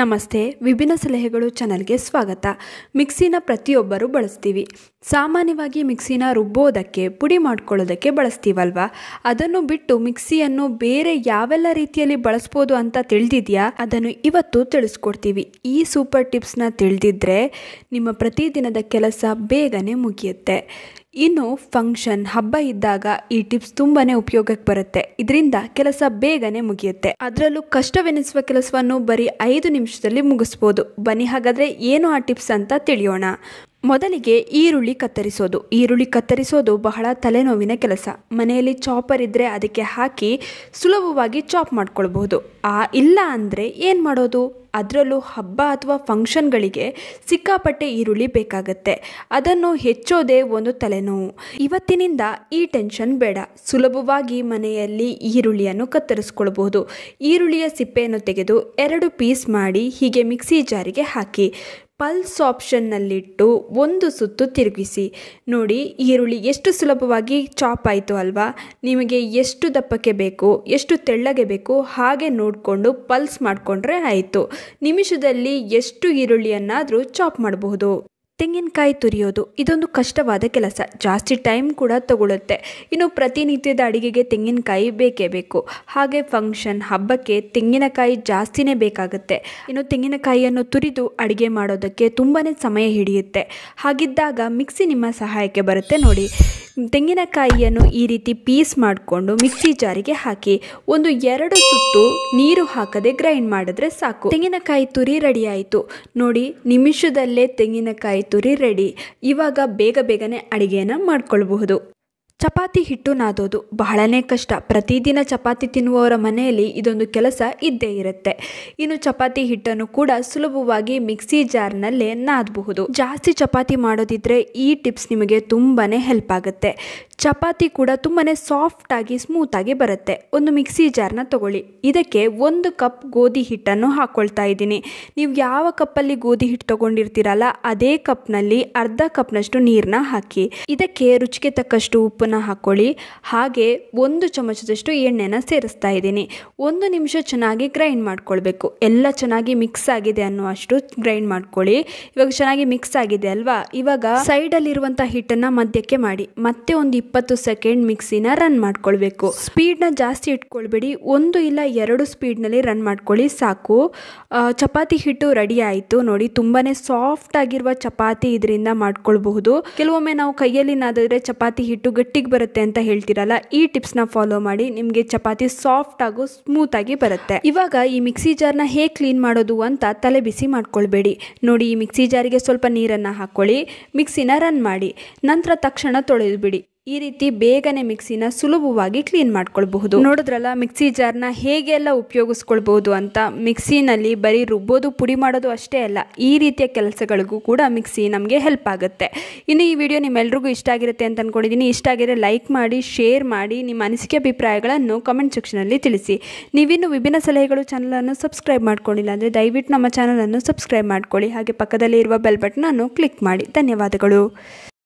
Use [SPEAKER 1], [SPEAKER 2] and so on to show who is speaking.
[SPEAKER 1] ನಮಸ್ತೆ ವಿಭಿನ್ನ ಸಲಹೆಗಳು ಚಾನಲ್ಗೆ ಸ್ವಾಗತ ಮಿಕ್ಸಿನ ಪ್ರತಿಯೊಬ್ಬರೂ ಬಳಸ್ತೀವಿ ಸಾಮಾನ್ಯವಾಗಿ ಮಿಕ್ಸಿನ ರುಬ್ಬೋದಕ್ಕೆ ಪುಡಿ ಮಾಡ್ಕೊಳ್ಳೋದಕ್ಕೆ ಬಳಸ್ತೀವಲ್ವ ಅದನ್ನು ಬಿಟ್ಟು ಮಿಕ್ಸಿಯನ್ನು ಬೇರೆ ಯಾವೆಲ್ಲ ರೀತಿಯಲ್ಲಿ ಬಳಸ್ಬೋದು ಅಂತ ತಿಳಿದಿದೆಯಾ ಅದನ್ನು ಇವತ್ತು ತಿಳಿಸ್ಕೊಡ್ತೀವಿ ಈ ಸೂಪರ್ ಟಿಪ್ಸ್ನ ತಿಳಿದಿದ್ರೆ ನಿಮ್ಮ ಪ್ರತಿದಿನದ ಕೆಲಸ ಬೇಗನೆ ಮುಗಿಯುತ್ತೆ ಇನ್ನು ಫಂಕ್ಷನ್ ಹಬ್ಬ ಇದ್ದಾಗ ಈ ಟಿಪ್ಸ್ ತುಂಬಾ ಉಪಯೋಗಕ್ಕೆ ಬರುತ್ತೆ ಇದರಿಂದ ಕೆಲಸ ಬೇಗನೆ ಮುಗಿಯುತ್ತೆ ಅದರಲ್ಲೂ ಕಷ್ಟವೆನಿಸುವ ಕೆಲಸವನ್ನು ಬರೀ ಐದು ನಿಮಿಷದಲ್ಲಿ ಮುಗಿಸ್ಬೋದು ಬನ್ನಿ ಹಾಗಾದರೆ ಏನು ಆ ಟಿಪ್ಸ್ ಅಂತ ತಿಳಿಯೋಣ ಮೊದಲಿಗೆ ಈರುಳ್ಳಿ ಕತ್ತರಿಸೋದು ಈರುಳ್ಳಿ ಕತ್ತರಿಸೋದು ಬಹಳ ತಲೆನೋವಿನ ಕೆಲಸ ಮನೆಯಲ್ಲಿ ಚಾಪರ್ ಇದ್ದರೆ ಅದಕ್ಕೆ ಹಾಕಿ ಸುಲಭವಾಗಿ ಚಾಪ್ ಮಾಡ್ಕೊಳ್ಬಹುದು ಆ ಇಲ್ಲ ಅಂದರೆ ಏನು ಮಾಡೋದು ಅದರಲ್ಲೂ ಹಬ್ಬ ಅಥವಾ ಫಂಕ್ಷನ್ಗಳಿಗೆ ಸಿಕ್ಕಾಪಟ್ಟೆ ಈರುಳ್ಳಿ ಬೇಕಾಗತ್ತೆ ಅದನ್ನು ಹೆಚ್ಚೋದೇ ಒಂದು ತಲೆನೋವು ಇವತ್ತಿನಿಂದ ಈ ಟೆನ್ಷನ್ ಬೇಡ ಸುಲಭವಾಗಿ ಮನೆಯಲ್ಲಿ ಈರುಳ್ಳಿಯನ್ನು ಕತ್ತರಿಸ್ಕೊಳ್ಬಹುದು ಈರುಳ್ಳಿಯ ಸಿಪ್ಪೆಯನ್ನು ತೆಗೆದು ಎರಡು ಪೀಸ್ ಮಾಡಿ ಹೀಗೆ ಮಿಕ್ಸಿ ಜಾರಿಗೆ ಹಾಕಿ ಪಲ್ಸ್ ಆಪ್ಷನ್ನಲ್ಲಿಟ್ಟು ಒಂದು ಸುತ್ತು ತಿರುಗಿಸಿ ನೋಡಿ ಈರುಳ್ಳಿ ಎಷ್ಟು ಸುಲಭವಾಗಿ ಚಾಪ್ ಆಯಿತು ಅಲ್ವಾ ನಿಮಗೆ ಎಷ್ಟು ದಪ್ಪಕ್ಕೆ ಬೇಕು ಎಷ್ಟು ತೆಳ್ಳಗೆ ಬೇಕು ಹಾಗೆ ನೋಡಿಕೊಂಡು ಪಲ್ಸ್ ಮಾಡಿಕೊಂಡ್ರೆ ಆಯಿತು ನಿಮಿಷದಲ್ಲಿ ಎಷ್ಟು ಈರುಳ್ಳಿಯನ್ನಾದರೂ ಚಾಪ್ ಮಾಡಬಹುದು ತೆಂಗಿನಕಾಯಿ ತುರಿಯೋದು ಇದೊಂದು ಕಷ್ಟವಾದ ಕೆಲಸ ಜಾಸ್ತಿ ಟೈಮ್ ಕೂಡ ತಗೊಳ್ಳುತ್ತೆ ಇನ್ನು ಪ್ರತಿನಿತ್ಯದ ಅಡಿಗೆಗೆ ತೆಂಗಿನಕಾಯಿ ಬೇಕೇ ಬೇಕು ಹಾಗೆ ಫಂಕ್ಷನ್ ಹಬ್ಬಕ್ಕೆ ತೆಂಗಿನಕಾಯಿ ಜಾಸ್ತಿನೇ ಬೇಕಾಗುತ್ತೆ ಇನ್ನು ತೆಂಗಿನಕಾಯಿಯನ್ನು ತುರಿದು ಅಡುಗೆ ಮಾಡೋದಕ್ಕೆ ತುಂಬಾ ಸಮಯ ಹಿಡಿಯುತ್ತೆ ಹಾಗಿದ್ದಾಗ ಮಿಕ್ಸಿ ನಿಮ್ಮ ಸಹಾಯಕ್ಕೆ ಬರುತ್ತೆ ನೋಡಿ ತೆಂಗಿನಕಾಯಿಯನ್ನು ಈ ರೀತಿ ಪೀಸ್ ಮಾಡಿಕೊಂಡು ಮಿಕ್ಸಿ ಜಾರಿಗೆ ಹಾಕಿ ಒಂದು ಎರಡು ಸುತ್ತು ನೀರು ಹಾಕದೆ ಗ್ರೈಂಡ್ ಮಾಡಿದ್ರೆ ಸಾಕು ತೆಂಗಿನಕಾಯಿ ತುರಿ ರೆಡಿ ಆಯಿತು ನೋಡಿ ನಿಮಿಷದಲ್ಲೇ ತೆಂಗಿನಕಾಯಿ ತುರಿ ರೆಡಿ ಇವಾಗ ಬೇಗ ಬೇಗನೆ ಅಡಿಗೆಯನ್ನು ಮಾಡ್ಕೊಳ್ಬಹುದು ಚಪಾತಿ ಹಿಟ್ಟು ನಾದೋದು ಬಹಳನೇ ಕಷ್ಟ ಪ್ರತಿದಿನ ಚಪಾತಿ ತಿನ್ನುವವರ ಮನೆಯಲ್ಲಿ ಇದೊಂದು ಕೆಲಸ ಇದ್ದೇ ಇರುತ್ತೆ ಇನ್ನು ಚಪಾತಿ ಹಿಟ್ಟನ್ನು ಕೂಡ ಸುಲಭವಾಗಿ ಮಿಕ್ಸಿ ಜಾರ್ನಲ್ಲೇ ನಾದಬಹುದು ಜಾಸ್ತಿ ಚಪಾತಿ ಮಾಡೋದಿದ್ರೆ ಈ ಟಿಪ್ಸ್ ನಿಮಗೆ ತುಂಬಾ ಹೆಲ್ಪ್ ಆಗುತ್ತೆ ಚಪಾತಿ ಕೂಡ ತುಂಬಾ ಸಾಫ್ಟಾಗಿ ಸ್ಮೂತಾಗಿ ಬರುತ್ತೆ ಒಂದು ಮಿಕ್ಸಿ ಜಾರ್ನ ತಗೊಳ್ಳಿ ಇದಕ್ಕೆ ಒಂದು ಕಪ್ ಗೋಧಿ ಹಿಟ್ಟನ್ನು ಹಾಕ್ಕೊಳ್ತಾ ಇದ್ದೀನಿ ನೀವು ಯಾವ ಕಪ್ಪಲ್ಲಿ ಗೋಧಿ ಹಿಟ್ಟು ತೊಗೊಂಡಿರ್ತೀರಲ್ಲ ಅದೇ ಕಪ್ನಲ್ಲಿ ಅರ್ಧ ಕಪ್ನಷ್ಟು ನೀರನ್ನ ಹಾಕಿ ಇದಕ್ಕೆ ರುಚಿಗೆ ತಕ್ಕಷ್ಟು ಉಪ್ಪನ್ನು ಹಾಕ್ಕೊಳ್ಳಿ ಹಾಗೆ ಒಂದು ಚಮಚದಷ್ಟು ಎಣ್ಣೆನ ಸೇರಿಸ್ತಾ ಇದ್ದೀನಿ ಒಂದು ನಿಮಿಷ ಚೆನ್ನಾಗಿ ಗ್ರೈಂಡ್ ಮಾಡ್ಕೊಳ್ಬೇಕು ಎಲ್ಲ ಚೆನ್ನಾಗಿ ಮಿಕ್ಸ್ ಆಗಿದೆ ಅನ್ನುವಷ್ಟು ಗ್ರೈಂಡ್ ಮಾಡ್ಕೊಳ್ಳಿ ಇವಾಗ ಚೆನ್ನಾಗಿ ಮಿಕ್ಸ್ ಆಗಿದೆ ಅಲ್ವಾ ಇವಾಗ ಸೈಡಲ್ಲಿರುವಂಥ ಹಿಟ್ಟನ್ನು ಮಧ್ಯಕ್ಕೆ ಮಾಡಿ ಮತ್ತೆ ಒಂದು ಇಪ್ಪತ್ತು ಸೆಕೆಂಡ್ ಮಿಕ್ಸಿನ ರನ್ ಮಾಡ್ಕೊಳ್ಬೇಕು ಸ್ಪೀಡ್ನ ಜಾಸ್ತಿ ಇಟ್ಕೊಳ್ಬೇಡಿ ಒಂದು ಇಲ್ಲ ಎರಡು ಸ್ಪೀಡ್ನಲ್ಲಿ ರನ್ ಮಾಡ್ಕೊಳ್ಳಿ ಸಾಕು ಚಪಾತಿ ಹಿಟ್ಟು ರೆಡಿ ಆಯಿತು ನೋಡಿ ತುಂಬಾ ಸಾಫ್ಟ್ ಆಗಿರುವ ಚಪಾತಿ ಇದರಿಂದ ಮಾಡ್ಕೊಳ್ಬಹುದು ಕೆಲವೊಮ್ಮೆ ನಾವು ಕೈಯಲ್ಲಿ ನಾದಿದ್ರೆ ಚಪಾತಿ ಹಿಟ್ಟು ಗಟ್ಟಿಗೆ ಬರುತ್ತೆ ಅಂತ ಹೇಳ್ತಿರಲ್ಲ ಈ ಟಿಪ್ಸ್ನ ಫಾಲೋ ಮಾಡಿ ನಿಮಗೆ ಚಪಾತಿ ಸಾಫ್ಟ್ ಆಗೋ ಸ್ಮೂತ್ ಆಗಿ ಬರುತ್ತೆ ಇವಾಗ ಈ ಮಿಕ್ಸಿ ಜಾರ್ನ ಹೇಗೆ ಕ್ಲೀನ್ ಮಾಡೋದು ಅಂತ ತಲೆ ಬಿಸಿ ಮಾಡ್ಕೊಳ್ಬೇಡಿ ನೋಡಿ ಈ ಮಿಕ್ಸಿ ಜಾರಿಗೆ ಸ್ವಲ್ಪ ನೀರನ್ನು ಹಾಕ್ಕೊಳ್ಳಿ ಮಿಕ್ಸಿನ ರನ್ ಮಾಡಿ ನಂತರ ತಕ್ಷಣ ತೊಳೆದು ಬಿಡಿ ಈ ರೀತಿ ಬೇಗನೆ ಮಿಕ್ಸಿನ ಸುಲಭವಾಗಿ ಕ್ಲೀನ್ ಮಾಡ್ಕೊಳ್ಬಹುದು ನೋಡಿದ್ರಲ್ಲ ಮಿಕ್ಸಿ ಜಾರ್ನ ಹೇಗೆಲ್ಲ ಉಪಯೋಗಿಸ್ಕೊಳ್ಬಹುದು ಅಂತ ಮಿಕ್ಸಿನಲ್ಲಿ ಬರೀ ರುಬ್ಬೋದು ಪುಡಿ ಮಾಡೋದು ಅಷ್ಟೇ ಅಲ್ಲ ಈ ರೀತಿಯ ಕೆಲಸಗಳಿಗೂ ಕೂಡ ಮಿಕ್ಸಿ ನಮಗೆ ಹೆಲ್ಪ್ ಆಗುತ್ತೆ ಇನ್ನು ಈ ವಿಡಿಯೋ ನಿಮ್ಮೆಲ್ರಿಗೂ ಇಷ್ಟ ಆಗಿರುತ್ತೆ ಅಂತ ಅಂದ್ಕೊಂಡಿದ್ದೀನಿ ಇಷ್ಟ ಆಗಿದ್ರೆ ಲೈಕ್ ಮಾಡಿ ಶೇರ್ ಮಾಡಿ ನಿಮ್ಮ ಅನಿಸಿಕೆ ಅಭಿಪ್ರಾಯಗಳನ್ನು ಕಮೆಂಟ್ ಸೆಕ್ಷನಲ್ಲಿ ತಿಳಿಸಿ ನೀವಿನ್ನು ವಿಭಿನ್ನ ಸಲಹೆಗಳು ಚಾನಲನ್ನು ಸಬ್ಸ್ಕ್ರೈಬ್ ಮಾಡ್ಕೊಂಡಿಲ್ಲ ಅಂದರೆ ದಯವಿಟ್ಟು ನಮ್ಮ ಚಾನಲನ್ನು ಸಬ್ಸ್ಕ್ರೈಬ್ ಮಾಡ್ಕೊಳ್ಳಿ ಹಾಗೆ ಪಕ್ಕದಲ್ಲಿ ಇರುವ ಬೆಲ್ ಬಟನನ್ನು ಕ್ಲಿಕ್ ಮಾಡಿ ಧನ್ಯವಾದಗಳು